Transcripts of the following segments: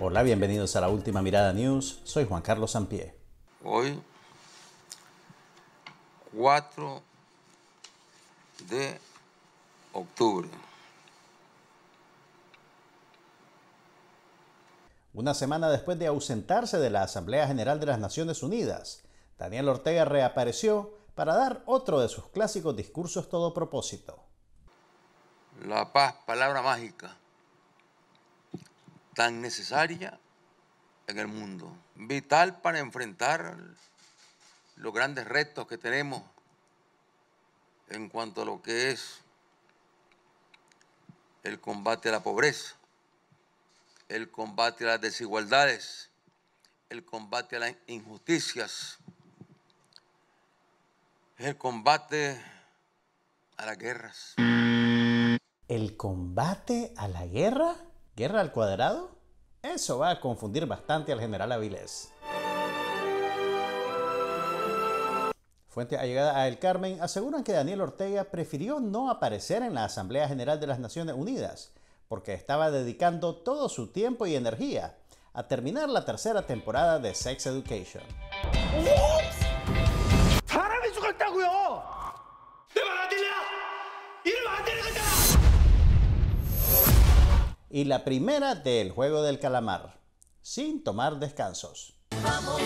Hola, bienvenidos a la última mirada news. Soy Juan Carlos Sampié. Hoy, 4 de octubre. Una semana después de ausentarse de la Asamblea General de las Naciones Unidas, Daniel Ortega reapareció para dar otro de sus clásicos discursos todo propósito. La paz, palabra mágica tan necesaria en el mundo, vital para enfrentar los grandes retos que tenemos en cuanto a lo que es el combate a la pobreza, el combate a las desigualdades, el combate a las injusticias, el combate a las guerras. ¿El combate a la guerra? ¿Guerra al cuadrado? Eso va a confundir bastante al general Avilés. Fuentes llegada a El Carmen aseguran que Daniel Ortega prefirió no aparecer en la Asamblea General de las Naciones Unidas, porque estaba dedicando todo su tiempo y energía a terminar la tercera temporada de Sex Education. y la primera del Juego del Calamar, sin tomar descansos. Vamos,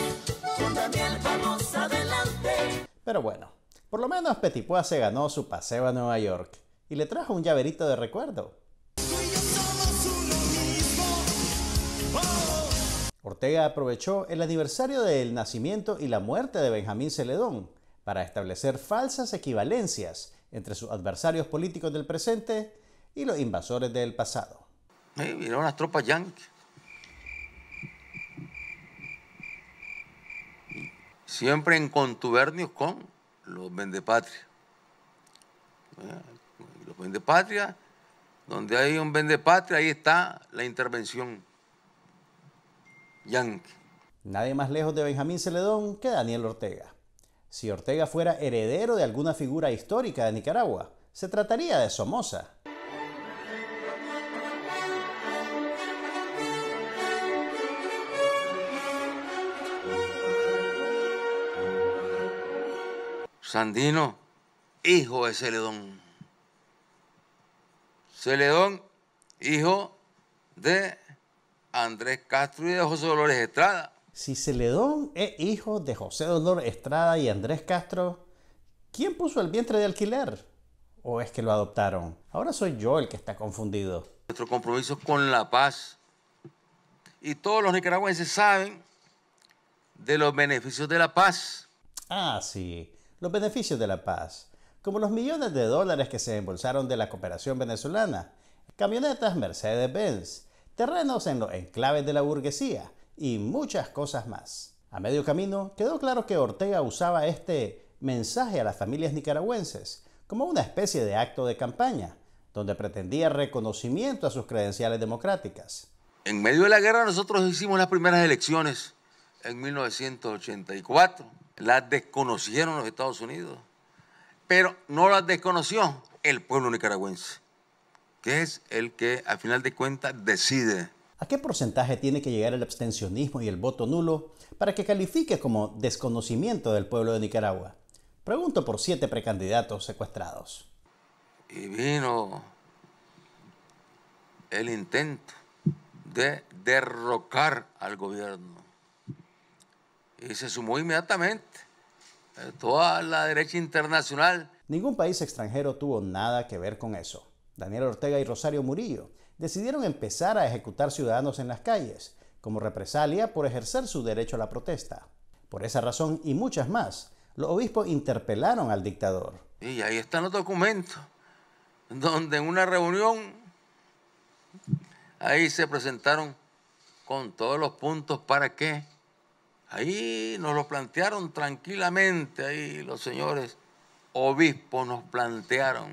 vamos adelante. Pero bueno, por lo menos Petipoa se ganó su paseo a Nueva York y le trajo un llaverito de recuerdo. Ortega aprovechó el aniversario del nacimiento y la muerte de Benjamín Celedón para establecer falsas equivalencias entre sus adversarios políticos del presente y los invasores del pasado. Eh, unas las tropas yanquis. Siempre en contubernios con los vendepatrias. los vendepatrias, donde hay un vendepatria, ahí está la intervención yanqui. Nadie más lejos de Benjamín Celedón que Daniel Ortega. Si Ortega fuera heredero de alguna figura histórica de Nicaragua, se trataría de Somoza, Sandino, hijo de Celedón. Celedón, hijo de Andrés Castro y de José Dolores Estrada. Si Celedón es hijo de José Dolores Estrada y Andrés Castro, ¿quién puso el vientre de alquiler? ¿O es que lo adoptaron? Ahora soy yo el que está confundido. Nuestro compromiso con la paz. Y todos los nicaragüenses saben de los beneficios de la paz. Ah, sí los beneficios de la paz, como los millones de dólares que se embolsaron de la cooperación venezolana, camionetas Mercedes-Benz, terrenos en los enclaves de la burguesía y muchas cosas más. A medio camino quedó claro que Ortega usaba este mensaje a las familias nicaragüenses como una especie de acto de campaña, donde pretendía reconocimiento a sus credenciales democráticas. En medio de la guerra nosotros hicimos las primeras elecciones en 1984 las desconocieron los Estados Unidos, pero no las desconoció el pueblo nicaragüense, que es el que al final de cuentas decide. ¿A qué porcentaje tiene que llegar el abstencionismo y el voto nulo para que califique como desconocimiento del pueblo de Nicaragua? Pregunto por siete precandidatos secuestrados. Y vino el intento de derrocar al gobierno y se sumó inmediatamente eh, toda la derecha internacional. Ningún país extranjero tuvo nada que ver con eso. Daniel Ortega y Rosario Murillo decidieron empezar a ejecutar ciudadanos en las calles, como represalia por ejercer su derecho a la protesta. Por esa razón y muchas más, los obispos interpelaron al dictador. Y ahí están los documentos, donde en una reunión, ahí se presentaron con todos los puntos para que Ahí nos lo plantearon tranquilamente, ahí los señores obispos nos plantearon.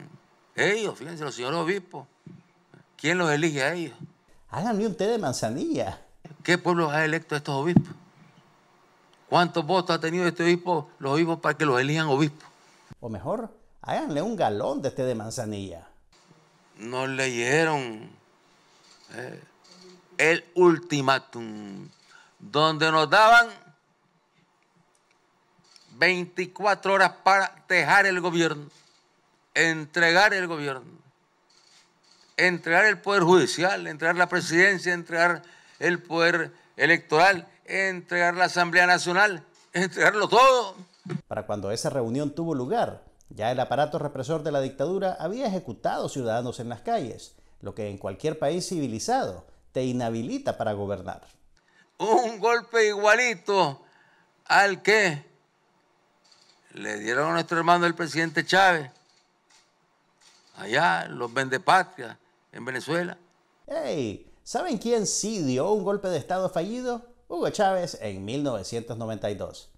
Ellos, fíjense, los señores obispos. ¿Quién los elige a ellos? Háganle un té de manzanilla. ¿Qué pueblo ha electo a estos obispos? ¿Cuántos votos ha tenido este obispo, los obispos, para que los elijan obispos? O mejor, háganle un galón de té de manzanilla. Nos leyeron eh, el ultimátum, donde nos daban 24 horas para dejar el gobierno, entregar el gobierno, entregar el poder judicial, entregar la presidencia, entregar el poder electoral, entregar la Asamblea Nacional, entregarlo todo. Para cuando esa reunión tuvo lugar, ya el aparato represor de la dictadura había ejecutado ciudadanos en las calles, lo que en cualquier país civilizado te inhabilita para gobernar. Un golpe igualito al que le dieron a nuestro hermano el presidente Chávez, allá, los patria en Venezuela. Ey, ¿Saben quién sí dio un golpe de Estado fallido? Hugo Chávez en 1992.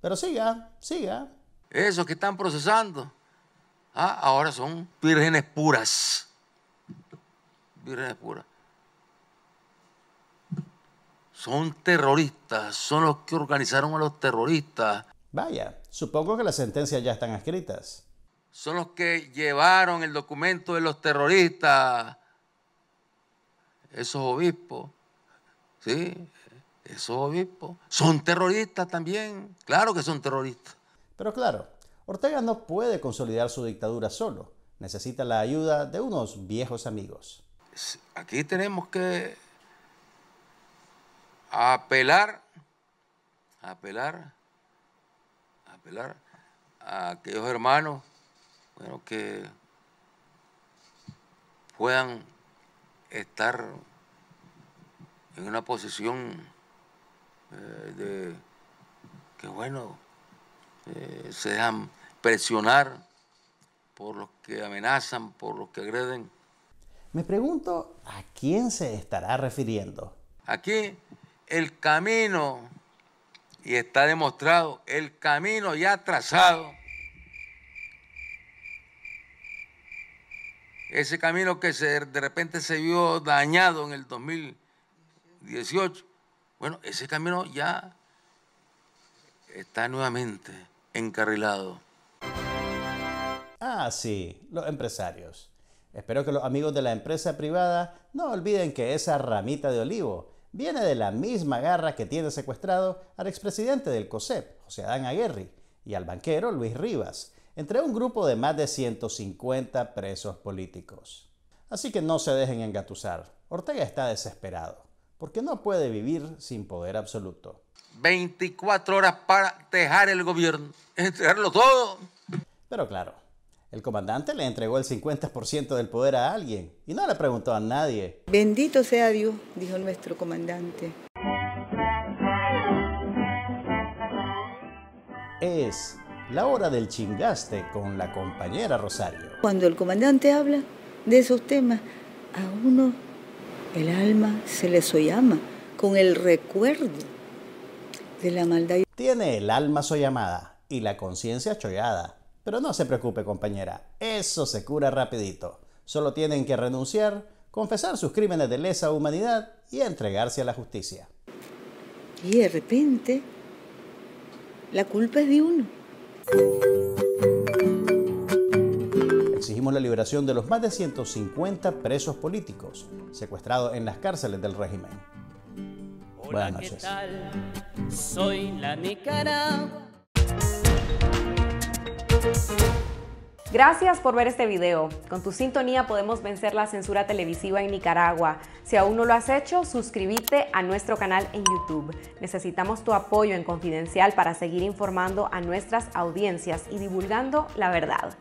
Pero siga, siga. Esos que están procesando, ah, ahora son vírgenes puras. Vírgenes puras son terroristas, son los que organizaron a los terroristas. Vaya, supongo que las sentencias ya están escritas. Son los que llevaron el documento de los terroristas, esos obispos, ¿sí? Esos obispos son terroristas también, claro que son terroristas. Pero claro, Ortega no puede consolidar su dictadura solo, necesita la ayuda de unos viejos amigos. Aquí tenemos que a apelar, a apelar, a apelar a aquellos hermanos bueno, que puedan estar en una posición eh, de que bueno eh, se dejan presionar por los que amenazan, por los que agreden. Me pregunto a quién se estará refiriendo. Aquí el camino, y está demostrado, el camino ya trazado, ese camino que de repente se vio dañado en el 2018, bueno, ese camino ya está nuevamente encarrilado. Ah, sí, los empresarios. Espero que los amigos de la empresa privada no olviden que esa ramita de olivo viene de la misma garra que tiene secuestrado al expresidente del COSEP, José Adán Aguirre, y al banquero Luis Rivas, entre un grupo de más de 150 presos políticos. Así que no se dejen engatusar. Ortega está desesperado, porque no puede vivir sin poder absoluto. 24 horas para dejar el gobierno, entregarlo todo. Pero claro, el comandante le entregó el 50% del poder a alguien y no le preguntó a nadie. Bendito sea Dios, dijo nuestro comandante. Es la hora del chingaste con la compañera Rosario. Cuando el comandante habla de esos temas, a uno el alma se le sollama con el recuerdo de la maldad. Tiene el alma soyamada y la conciencia chollada pero no se preocupe compañera, eso se cura rapidito. Solo tienen que renunciar, confesar sus crímenes de lesa humanidad y entregarse a la justicia. Y de repente, la culpa es de uno. Exigimos la liberación de los más de 150 presos políticos secuestrados en las cárceles del régimen. Soy la Gracias por ver este video. Con tu sintonía podemos vencer la censura televisiva en Nicaragua. Si aún no lo has hecho, suscríbete a nuestro canal en YouTube. Necesitamos tu apoyo en Confidencial para seguir informando a nuestras audiencias y divulgando la verdad.